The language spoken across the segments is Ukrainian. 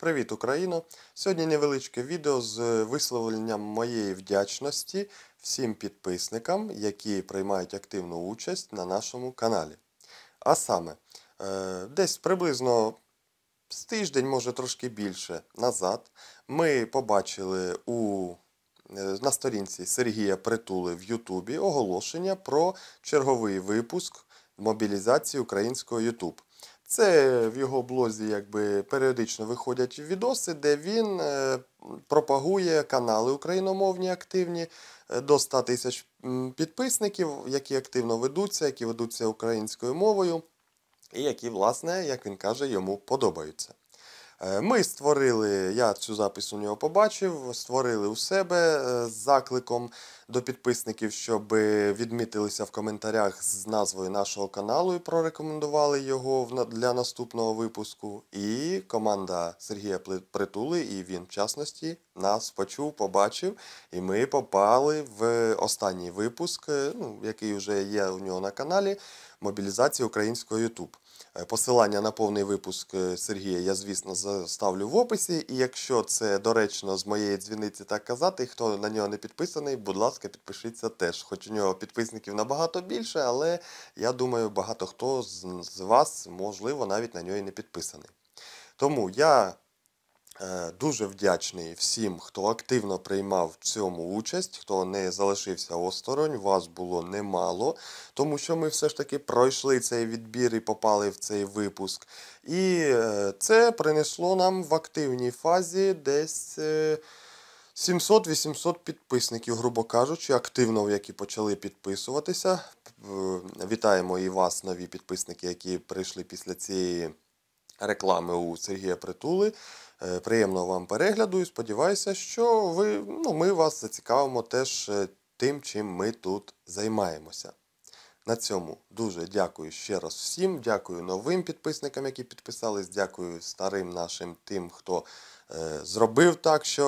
Привіт, Україно! Сьогодні невеличке відео з висловленням моєї вдячності всім підписникам, які приймають активну участь на нашому каналі. А саме, е, десь приблизно з тиждень, може трошки більше назад, ми побачили у е, на сторінці Сергія Притули в Ютубі оголошення про черговий випуск мобілізації українського Ютуб. Це в його блозі якби періодично виходять відоси, де він е, пропагує канали україномовні активні е, до 100 тисяч підписників, які активно ведуться, які ведуться українською мовою, і які, власне, як він каже, йому подобаються. Е, ми створили, я цю запис у нього побачив, створили у себе е, з закликом до підписників, щоб відмітилися в коментарях з назвою нашого каналу і прорекомендували його для наступного випуску. І команда Сергія Притули, і він, в частності, нас почув, побачив, і ми попали в останній випуск, е, ну, який вже є у нього на каналі, мобілізація українського Ютуб. Посилання на повний випуск Сергія я, звісно, за. Е, ставлю в описі. І якщо це доречно з моєї дзвіниці так казати, хто на нього не підписаний, будь ласка, підпишіться теж. Хоч у нього підписників набагато більше, але я думаю, багато хто з вас, можливо, навіть на нього і не підписаний. Тому я Е, дуже вдячний всім, хто активно приймав в цьому участь, хто не залишився осторонь, вас було немало, тому що ми все ж таки пройшли цей відбір і попали в цей випуск. І е, це принесло нам в активній фазі десь. 700-800 е, підписників, грубо кажучи, активно які почали підписуватися. Вітаємо і вас, нові підписники, які прийшли після цієї реклами у Сергія Притули. Е, приємного вам перегляду і сподіваюся, що ви, ну, ми вас зацікавимо теж е, тим, чим ми тут займаємося. На цьому дуже дякую ще раз всім. Дякую новим підписникам, які підписались. Дякую старим нашим тим, хто е, зробив так, що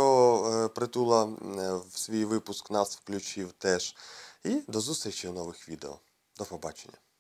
е, притула е, в свій випуск нас включив теж. І до зустрічі у нових відео. До побачення.